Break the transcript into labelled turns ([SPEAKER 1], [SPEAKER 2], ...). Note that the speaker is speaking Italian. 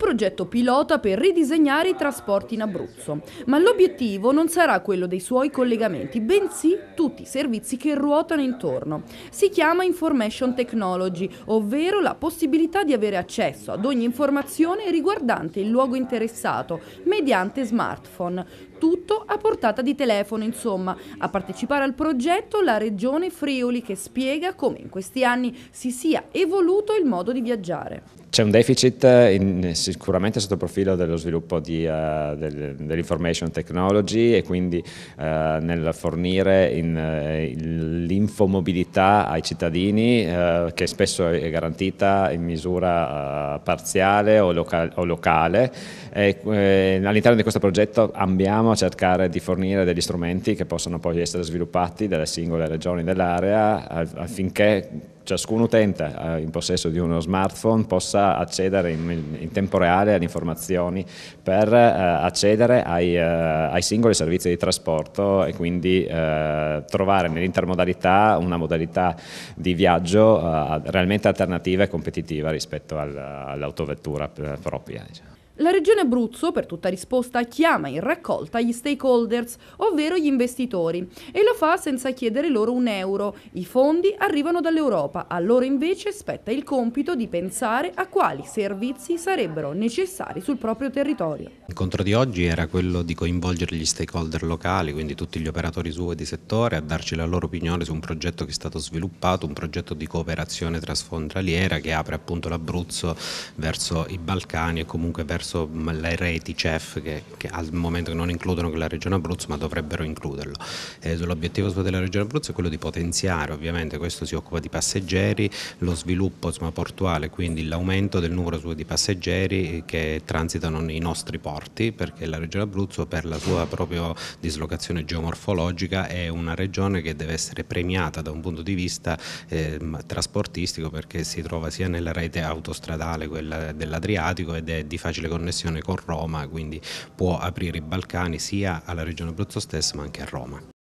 [SPEAKER 1] progetto pilota per ridisegnare i trasporti in Abruzzo. Ma l'obiettivo non sarà quello dei suoi collegamenti, bensì tutti i servizi che ruotano intorno. Si chiama Information Technology, ovvero la possibilità di avere accesso ad ogni informazione riguardante il luogo interessato, mediante smartphone. Tutto a portata di telefono, insomma. A partecipare al progetto la Regione Friuli che spiega come in questi anni si sia evoluto il modo di viaggiare.
[SPEAKER 2] C'è un deficit in, sicuramente sotto il profilo dello sviluppo di, uh, del, dell'information technology e quindi uh, nel fornire uh, l'infomobilità ai cittadini che spesso è garantita in misura parziale o, loca o locale. all'interno di questo progetto andiamo a cercare di fornire degli strumenti che possono poi essere sviluppati dalle singole regioni dell'area affinché ciascun utente eh, in possesso di uno smartphone possa accedere in, in tempo reale alle informazioni per eh, accedere ai, eh, ai, singoli servizi di trasporto e quindi eh, trovare nell'intermodalità una modalità di viaggio eh, realmente alternativa e competitiva rispetto al, all'autovettura eh, propria. Diciamo.
[SPEAKER 1] La Regione Abruzzo, per tutta risposta, chiama in raccolta gli stakeholders, ovvero gli investitori, e lo fa senza chiedere loro un euro. I fondi arrivano dall'Europa, a loro invece spetta il compito di pensare a quali servizi sarebbero necessari sul proprio territorio.
[SPEAKER 3] L'incontro di oggi era quello di coinvolgere gli stakeholder locali, quindi tutti gli operatori su e di settore, a darci la loro opinione su un progetto che è stato sviluppato, un progetto di cooperazione trasfondaliera che apre appunto l'Abruzzo verso i Balcani e comunque verso verso mm, le reti CEF che, che al momento non includono la Regione Abruzzo ma dovrebbero includerlo. Eh, l'obiettivo della Regione Abruzzo è quello di potenziare, ovviamente questo si occupa di passeggeri, lo sviluppo insomma, portuale, quindi l'aumento del numero di passeggeri eh, che transitano nei nostri porti perché la Regione Abruzzo per la sua proprio dislocazione geomorfologica è una regione che deve essere premiata da un punto di vista eh, trasportistico perché si trova sia nella rete autostradale, quella dell'Adriatico ed è di facile conoscenza connessione con Roma, quindi può aprire i Balcani sia alla regione Abruzzo stessa ma anche a Roma.